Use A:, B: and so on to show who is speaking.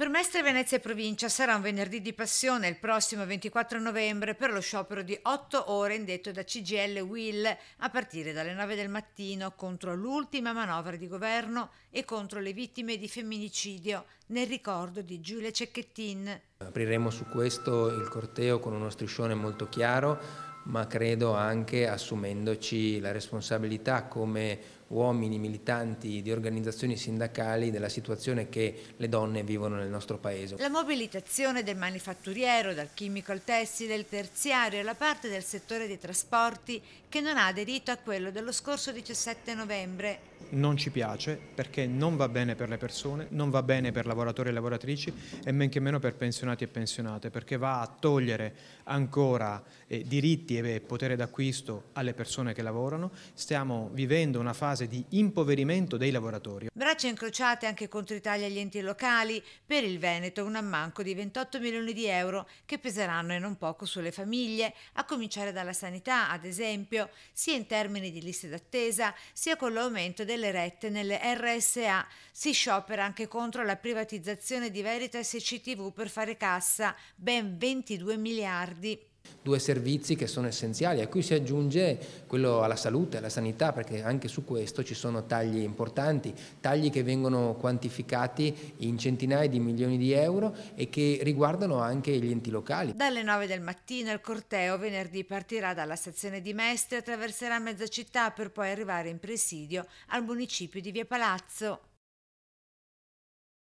A: Per Mestre Venezia e Provincia sarà un venerdì di passione il prossimo 24 novembre per lo sciopero di 8 ore indetto da CGL Will a partire dalle 9 del mattino contro l'ultima manovra di governo e contro le vittime di femminicidio nel ricordo di Giulia Cecchettin.
B: Apriremo su questo il corteo con uno striscione molto chiaro ma credo anche assumendoci la responsabilità come uomini militanti di organizzazioni sindacali della situazione che le donne vivono nel nostro paese. La
A: mobilitazione del manifatturiero, dal chimico al tessile, il terziario e la parte del settore dei trasporti che non ha aderito a quello dello scorso 17 novembre.
C: Non ci piace perché non va bene per le persone, non va bene per lavoratori e lavoratrici e men che meno per pensionati e pensionate perché va a togliere ancora eh, diritti e potere d'acquisto alle persone che lavorano. Stiamo vivendo una fase fase di impoverimento dei lavoratori.
A: Braccia incrociate anche contro Italia e gli enti locali, per il Veneto un ammanco di 28 milioni di euro che peseranno e non poco sulle famiglie, a cominciare dalla sanità ad esempio, sia in termini di liste d'attesa sia con l'aumento delle rette nelle RSA. Si sciopera anche contro la privatizzazione di Veritas e CTV per fare cassa, ben 22 miliardi.
B: Due servizi che sono essenziali, a cui si aggiunge quello alla salute, alla sanità, perché anche su questo ci sono tagli importanti, tagli che vengono quantificati in centinaia di milioni di euro e che riguardano anche gli enti locali.
A: Dalle 9 del mattino il corteo venerdì partirà dalla stazione di Mestre, attraverserà mezza città per poi arrivare in presidio al municipio di Via Palazzo.